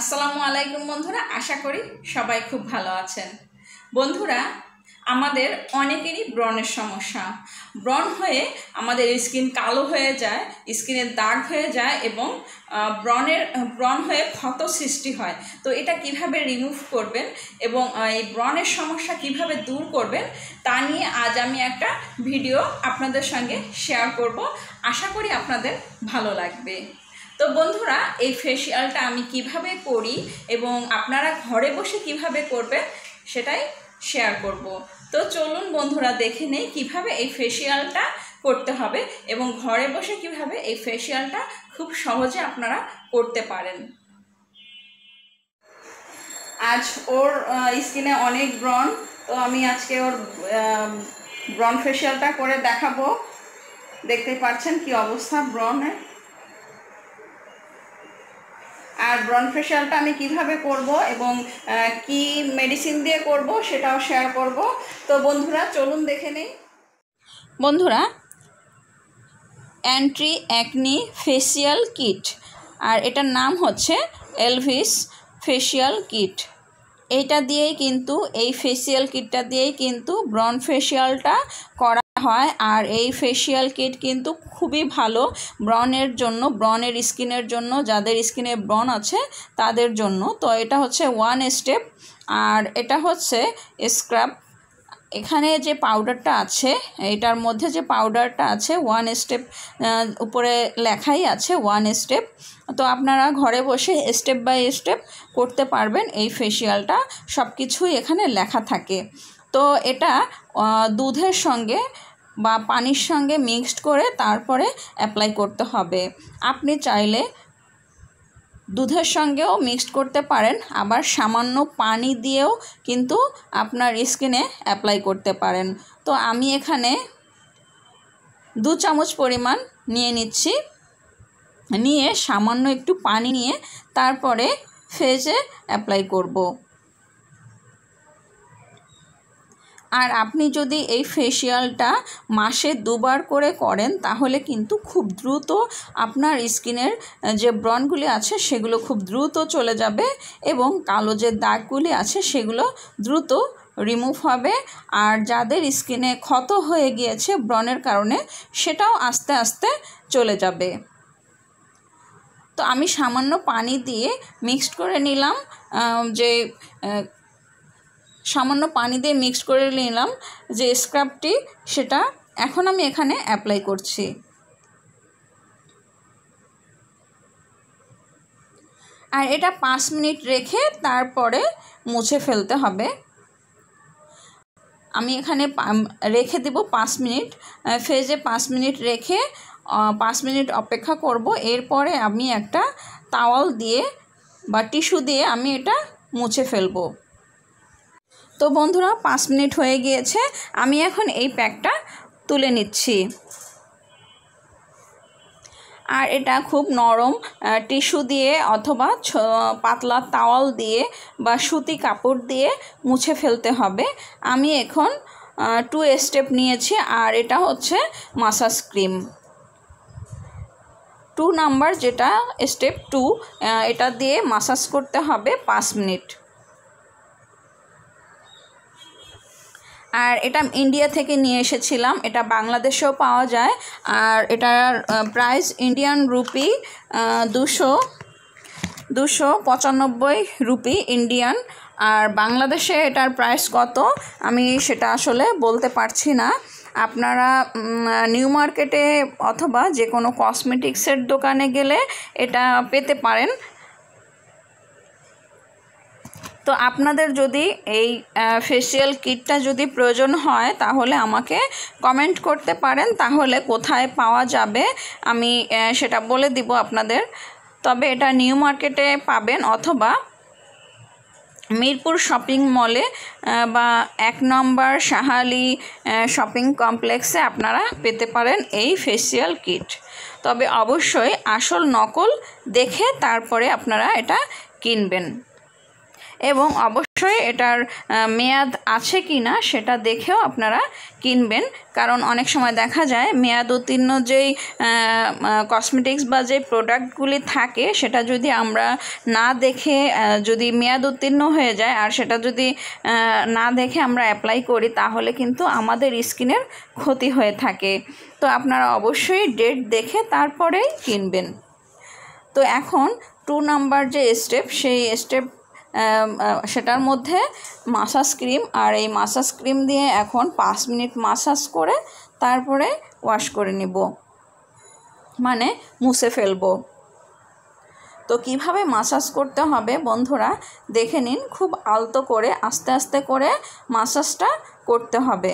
আসসালামু আলাইকুম বন্ধুরা আশা করি সবাই খুব ভালো আছেন বন্ধুরা আমাদের অনেকেরই ব্রণের সমস্যা ব্রণ হয়ে আমাদের স্কিন কালো হয়ে যায় স্কিনের দাগ হয়ে যায় এবং ব্রণের ব্রণ হয়ে ক্ষত সৃষ্টি হয় তো এটা কিভাবে রিমুভ করবেন এবং এই ব্রণের সমস্যা কিভাবে দূর করবেন তা নিয়ে আজ আমি একটা ভিডিও আপনাদের সঙ্গে শেয়ার করব আশা করি আপনাদের ভালো লাগবে তো বন্ধুরা এই ফেসিয়ালটা আমি কিভাবে করি এবং আপনারা ঘরে বসে কিভাবে করবেন সেটাই শেয়ার করব। তো চলুন বন্ধুরা দেখে নেই কীভাবে এই ফেসিয়ালটা করতে হবে এবং ঘরে বসে কিভাবে এই ফেসিয়ালটা খুব সহজে আপনারা করতে পারেন আজ ওর স্কিনে অনেক ব্রণ তো আমি আজকে ওর ব্রন ফেসিয়ালটা করে দেখাবো দেখতে পাচ্ছেন কি অবস্থা ব্রণের আর ব্রন ফেশিয়ালটা আমি কিভাবে করব এবং কি মেডিসিন দিয়ে করব সেটাও শেয়ার করব তো বন্ধুরা চলুন দেখে নেই বন্ধুরা অ্যান্ট্রি অ্যাকনি ফেসিয়াল কিট আর এটার নাম হচ্ছে এলভিস ফেসিয়াল কিট এইটা দিয়েই কিন্তু এই ফেসিয়াল কিটটা দিয়েই কিন্তু ব্রন ফেসিয়ালটা করা হয় আর এই ফেশিয়াল কিট কিন্তু খুবই ভালো ব্রনের জন্য ব্রনের স্কিনের জন্য যাদের স্কিনে ব্রন আছে তাদের জন্য তো এটা হচ্ছে ওয়ান স্টেপ আর এটা হচ্ছে স্ক্রাব এখানে যে পাউডারটা আছে এটার মধ্যে যে পাউডারটা আছে ওয়ান স্টেপ উপরে লেখাই আছে ওয়ান স্টেপ তো আপনারা ঘরে বসে স্টেপ বাই স্টেপ করতে পারবেন এই ফেশিয়ালটা সব কিছুই এখানে লেখা থাকে তো এটা দুধের সঙ্গে বা পানির সঙ্গে মিক্সড করে তারপরে অ্যাপ্লাই করতে হবে আপনি চাইলে দুধের সঙ্গেও মিক্সড করতে পারেন আবার সামান্য পানি দিয়েও কিন্তু আপনার স্কিনে অ্যাপ্লাই করতে পারেন তো আমি এখানে দু চামচ পরিমাণ নিয়ে নিচ্ছি নিয়ে সামান্য একটু পানি নিয়ে তারপরে ফেজে অ্যাপ্লাই করব আর আপনি যদি এই ফেসিয়ালটা মাসে দুবার করে করেন তাহলে কিন্তু খুব দ্রুত আপনার স্কিনের যে ব্রনগুলি আছে সেগুলো খুব দ্রুত চলে যাবে এবং কালো যে দাগগুলি আছে সেগুলো দ্রুত রিমুভ হবে আর যাদের স্কিনে ক্ষত হয়ে গিয়েছে ব্রণের কারণে সেটাও আস্তে আস্তে চলে যাবে তো আমি সামান্য পানি দিয়ে মিক্সড করে নিলাম যে সামান্য পানি দিয়ে মিক্স করে নিলাম যে স্ক্রাবটি সেটা এখন আমি এখানে অ্যাপ্লাই করছি আর এটা পাঁচ মিনিট রেখে তারপরে মুছে ফেলতে হবে আমি এখানে রেখে দেব পাঁচ মিনিট ফেজে পাঁচ মিনিট রেখে পাঁচ মিনিট অপেক্ষা করব এরপরে আমি একটা তাওয়াল দিয়ে বা টিস্যু দিয়ে আমি এটা মুছে ফেলবো তো বন্ধুরা পাঁচ মিনিট হয়ে গিয়েছে আমি এখন এই প্যাকটা তুলে নিচ্ছি আর এটা খুব নরম টিস্যু দিয়ে অথবা পাতলা তাওয়াল দিয়ে বা সুতি কাপড় দিয়ে মুছে ফেলতে হবে আমি এখন টু স্টেপ নিয়েছি আর এটা হচ্ছে মাসাজ ক্রিম টু নাম্বার যেটা স্টেপ টু এটা দিয়ে মাসাজ করতে হবে পাঁচ মিনিট আর এটা ইন্ডিয়া থেকে নিয়ে এসেছিলাম এটা বাংলাদেশেও পাওয়া যায় আর এটার প্রাইস ইন্ডিয়ান রুপি দুশো দুশো পঁচানব্বই রুপি ইন্ডিয়ান আর বাংলাদেশে এটার প্রাইস কত আমি সেটা আসলে বলতে পারছি না আপনারা নিউ মার্কেটে অথবা যে কোনো কসমেটিক্সের দোকানে গেলে এটা পেতে পারেন তো আপনাদের যদি এই ফেসিয়াল কিটটা যদি প্রয়োজন হয় তাহলে আমাকে কমেন্ট করতে পারেন তাহলে কোথায় পাওয়া যাবে আমি সেটা বলে দিব আপনাদের তবে এটা নিউ মার্কেটে পাবেন অথবা মিরপুর শপিং মলে বা এক নম্বর সাহালি শপিং কমপ্লেক্সে আপনারা পেতে পারেন এই ফেসিয়াল কিট তবে অবশ্যই আসল নকল দেখে তারপরে আপনারা এটা কিনবেন এবং অবশ্যই এটার মেয়াদ আছে কি না সেটা দেখেও আপনারা কিনবেন কারণ অনেক সময় দেখা যায় মেয়াদ উত্তীর্ণ যেই কসমেটিক্স বা যে প্রোডাক্টগুলি থাকে সেটা যদি আমরা না দেখে যদি মেয়াদ উত্তীর্ণ হয়ে যায় আর সেটা যদি না দেখে আমরা অ্যাপ্লাই করি তাহলে কিন্তু আমাদের স্কিনের ক্ষতি হয়ে থাকে তো আপনারা অবশ্যই ডেট দেখে তারপরেই কিনবেন তো এখন টু নাম্বার যে স্টেপ সেই স্টেপ সেটার মধ্যে মাসাজ ক্রিম আর এই মাসাজ ক্রিম দিয়ে এখন পাঁচ মিনিট মাসাজ করে তারপরে ওয়াশ করে নিব মানে মুছে ফেলবো তো কিভাবে মাসাজ করতে হবে বন্ধুরা দেখে নিন খুব আলতো করে আস্তে আস্তে করে মাসাজটা করতে হবে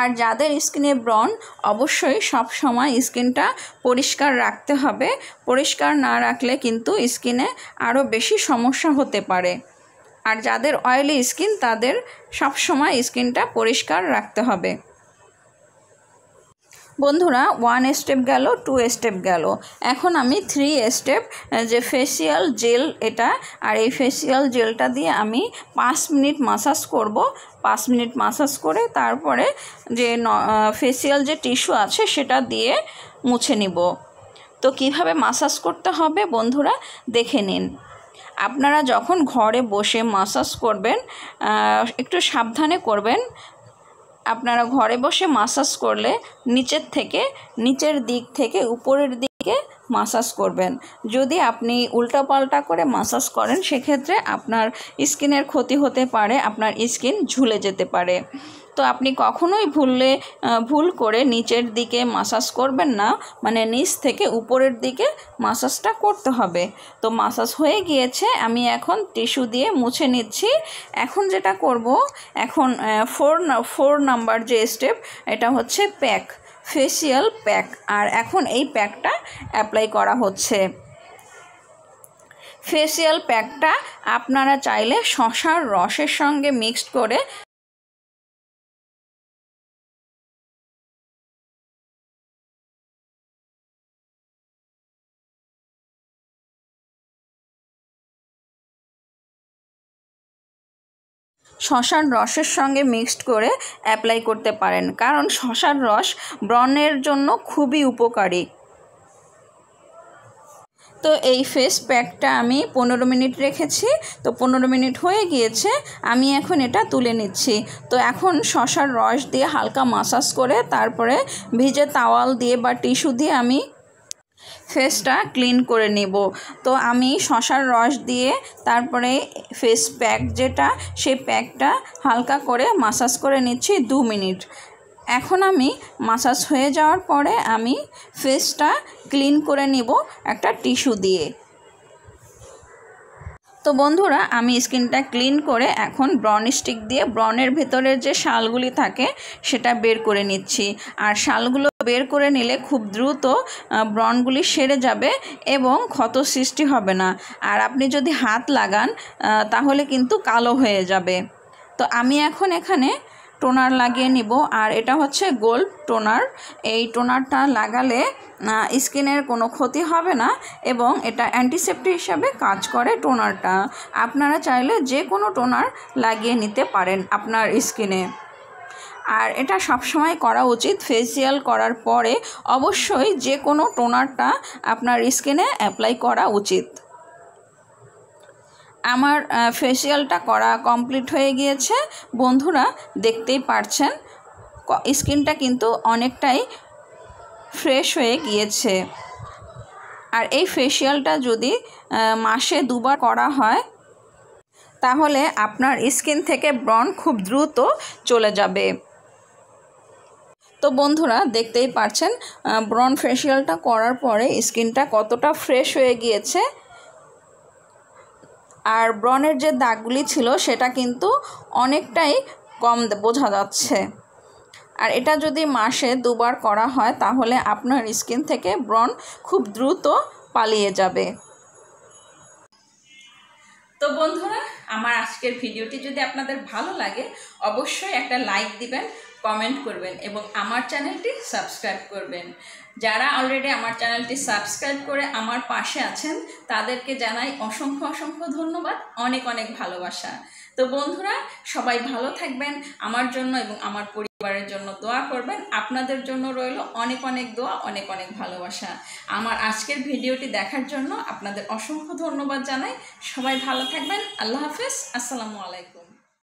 আর যাদের স্কিনে ব্রণ অবশ্যই সব সময় স্কিনটা পরিষ্কার রাখতে হবে পরিষ্কার না রাখলে কিন্তু স্কিনে আরও বেশি সমস্যা হতে পারে আর যাদের অয়েলি স্কিন তাদের সব সময় স্কিনটা পরিষ্কার রাখতে হবে বন্ধুরা ওয়ান স্টেপ গেল টু স্টেপ গেল এখন আমি থ্রি স্টেপ যে ফেসিয়াল জেল এটা আর এই ফেসিয়াল জেলটা দিয়ে আমি পাঁচ মিনিট মাসাজ করব পাঁচ মিনিট মাসাজ করে তারপরে যে ফেসিয়াল যে টিস্যু আছে সেটা দিয়ে মুছে নিব তো কিভাবে মাসাজ করতে হবে বন্ধুরা দেখে নিন আপনারা যখন ঘরে বসে মাসাজ করবেন একটু সাবধানে করবেন আপনারা ঘরে বসে মাসাজ করলে নিচের থেকে নিচের দিক থেকে উপরের দিকে মাসাজ করবেন যদি আপনি উল্টাপাল্টা করে মাসাজ করেন সেক্ষেত্রে আপনার স্কিনের ক্ষতি হতে পারে আপনার স্কিন ঝুলে যেতে পারে তো আপনি কখনোই ভুললে ভুল করে নিচের দিকে মাসাজ করবেন না মানে নিচ থেকে উপরের দিকে মাসাজটা করতে হবে তো মাসাজ হয়ে গিয়েছে আমি এখন টিস্যু দিয়ে মুছে নিচ্ছি এখন যেটা করব এখন ফোর ফোর নাম্বার যে স্টেপ এটা হচ্ছে প্যাক ফেসিয়াল প্যাক আর এখন এই প্যাকটা অ্যাপ্লাই করা হচ্ছে ফেসিয়াল প্যাকটা আপনারা চাইলে শশার রসের সঙ্গে মিক্সড করে শশার রসের সঙ্গে মিক্সড করে অ্যাপ্লাই করতে পারেন কারণ শশার রস ব্রণের জন্য খুবই উপকারী তো এই ফেস প্যাকটা আমি পনেরো মিনিট রেখেছি তো পনেরো মিনিট হয়ে গিয়েছে আমি এখন এটা তুলে নিচ্ছি তো এখন শশার রস দিয়ে হালকা মাসাজ করে তারপরে ভিজে তাওয়াল দিয়ে বা টিস্যু দিয়ে আমি ফেসটা ক্লিন করে নেব তো আমি শশার রস দিয়ে তারপরে ফেস প্যাক যেটা সেই প্যাকটা হালকা করে মাসাজ করে নিচ্ছি দু মিনিট এখন আমি মাসাজ হয়ে যাওয়ার পরে আমি ফেসটা ক্লিন করে নিব একটা টিস্যু দিয়ে তো বন্ধুরা আমি স্কিনটা ক্লিন করে এখন ব্রন স্টিক দিয়ে ব্রনের ভেতরের যে শালগুলি থাকে সেটা বের করে নিচ্ছি আর শালগুলো বের করে নিলে খুব দ্রুত ব্রনগুলি সেরে যাবে এবং ক্ষত সৃষ্টি হবে না আর আপনি যদি হাত লাগান তাহলে কিন্তু কালো হয়ে যাবে তো আমি এখন এখানে টোনার লাগিয়ে নিব আর এটা হচ্ছে গোল্ড টোনার এই টোনারটা লাগালে স্কিনের কোনো ক্ষতি হবে না এবং এটা অ্যান্টিসেপ্টিক হিসাবে কাজ করে টোনারটা আপনারা চাইলে যে কোনো টোনার লাগিয়ে নিতে পারেন আপনার স্কিনে আর এটা সবসময় করা উচিত ফেসিয়াল করার পরে অবশ্যই যে কোনো টোনারটা আপনার স্কিনে অ্যাপ্লাই করা উচিত আমার ফেসিয়ালটা করা কমপ্লিট হয়ে গিয়েছে বন্ধুরা দেখতেই পারছেন স্কিনটা কিন্তু অনেকটাই ফ্রেশ হয়ে গিয়েছে আর এই ফেসিয়ালটা যদি মাসে দুবার করা হয় তাহলে আপনার স্কিন থেকে ব্রণ খুব দ্রুত চলে যাবে তো বন্ধুরা দেখতেই পারছেন ব্রন ফেসিয়ালটা করার পরে স্কিনটা কতটা ফ্রেশ হয়ে গিয়েছে আর ব্রণের যে দাগগুলি ছিল সেটা কিন্তু অনেকটাই কম বোঝা যাচ্ছে আর এটা যদি মাসে দুবার করা হয় তাহলে আপনার স্কিন থেকে ব্রণ খুব দ্রুত পালিয়ে যাবে তো বন্ধুরা আমার আজকের ভিডিওটি যদি আপনাদের ভালো লাগে অবশ্যই একটা লাইক দিবেন কমেন্ট করবেন এবং আমার চ্যানেলটি সাবস্ক্রাইব করবেন যারা অলরেডি আমার চ্যানেলটি সাবস্ক্রাইব করে আমার পাশে আছেন তাদেরকে জানাই অসংখ্য অসংখ্য ধন্যবাদ অনেক অনেক ভালোবাসা তো বন্ধুরা সবাই ভালো থাকবেন আমার জন্য এবং আমার পরিবারের জন্য দোয়া করবেন আপনাদের জন্য রইল অনেক অনেক দোয়া অনেক অনেক ভালোবাসা আমার আজকের ভিডিওটি দেখার জন্য আপনাদের অসংখ্য ধন্যবাদ জানাই সবাই ভালো থাকবেন আল্লাহ হাফেজ আসসালামু আলাইকুম